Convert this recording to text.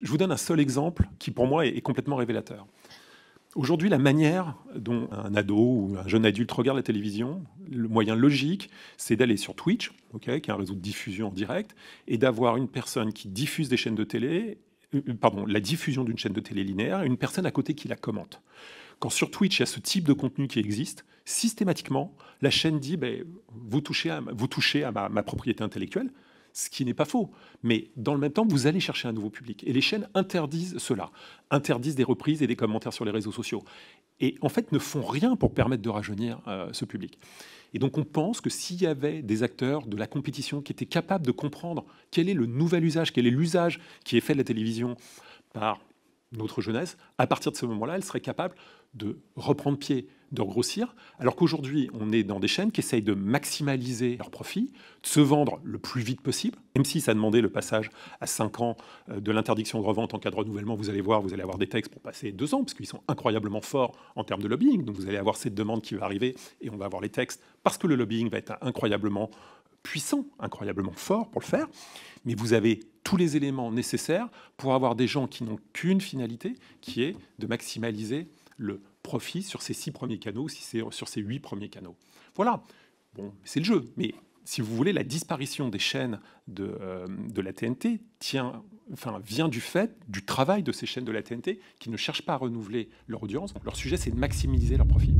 Je vous donne un seul exemple qui, pour moi, est complètement révélateur. Aujourd'hui, la manière dont un ado ou un jeune adulte regarde la télévision, le moyen logique, c'est d'aller sur Twitch, qui est un réseau de diffusion en direct, et d'avoir une personne qui diffuse des chaînes de télé, euh, pardon, la diffusion d'une chaîne de télé linéaire, et une personne à côté qui la commente. Quand sur Twitch, il y a ce type de contenu qui existe, systématiquement, la chaîne dit ben, vous, touchez à, ma propriété intellectuelle, ce qui n'est pas faux. Mais dans le même temps, vous allez chercher un nouveau public. Et les chaînes interdisent cela, interdisent des reprises et des commentaires sur les réseaux sociaux. Et en fait, ne font rien pour permettre de rajeunir euh, ce public. Et donc on pense que s'il y avait des acteurs de la compétition qui étaient capables de comprendre quel est le nouvel usage, quel est l'usage qui est fait de la télévision par notre jeunesse, à partir de ce moment-là, elle serait capable de reprendre pied, de grossir, alors qu'aujourd'hui, on est dans des chaînes qui essayent de maximaliser leurs profits, de se vendre le plus vite possible, même si ça demandait le passage à 5 ans euh, de l'interdiction de revente en cas de renouvellement, vous allez voir, vous allez avoir des textes pour passer 2 ans, parce qu'ils sont incroyablement forts en termes de lobbying, donc vous allez avoir cette demande qui va arriver, et on va avoir les textes, parce que le lobbying va être incroyablement puissant, incroyablement fort pour le faire, mais vous avez tous les éléments nécessaires pour avoir des gens qui n'ont qu'une finalité, qui est de maximaliser le profit sur ces six premiers canaux, si c'est sur ces huit premiers canaux. Voilà, bon, c'est le jeu, mais si vous voulez, la disparition des chaînes de, euh, la TNT tient, enfin, vient du fait du travail de ces chaînes de la TNT qui ne cherchent pas à renouveler leur audience. Leur sujet, c'est de maximiser leur profit.